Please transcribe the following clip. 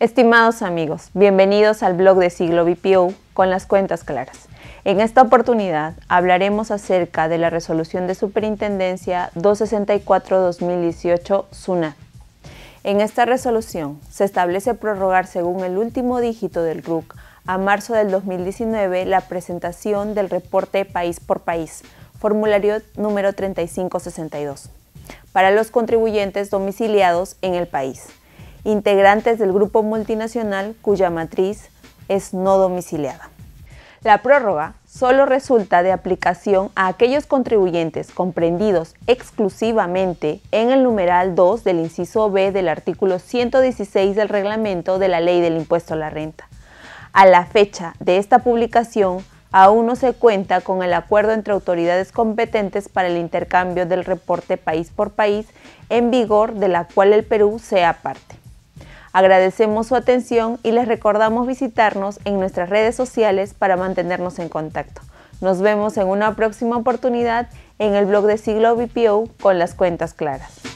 Estimados amigos, bienvenidos al blog de Siglo BPO con las cuentas claras. En esta oportunidad hablaremos acerca de la resolución de Superintendencia 264-2018 SUNA. En esta resolución se establece prorrogar según el último dígito del RUC a marzo del 2019 la presentación del reporte país por país, formulario número 3562, para los contribuyentes domiciliados en el país integrantes del grupo multinacional cuya matriz es no domiciliada. La prórroga solo resulta de aplicación a aquellos contribuyentes comprendidos exclusivamente en el numeral 2 del inciso B del artículo 116 del reglamento de la ley del impuesto a la renta. A la fecha de esta publicación, aún no se cuenta con el acuerdo entre autoridades competentes para el intercambio del reporte país por país en vigor de la cual el Perú sea parte. Agradecemos su atención y les recordamos visitarnos en nuestras redes sociales para mantenernos en contacto. Nos vemos en una próxima oportunidad en el blog de Siglo BPO con las cuentas claras.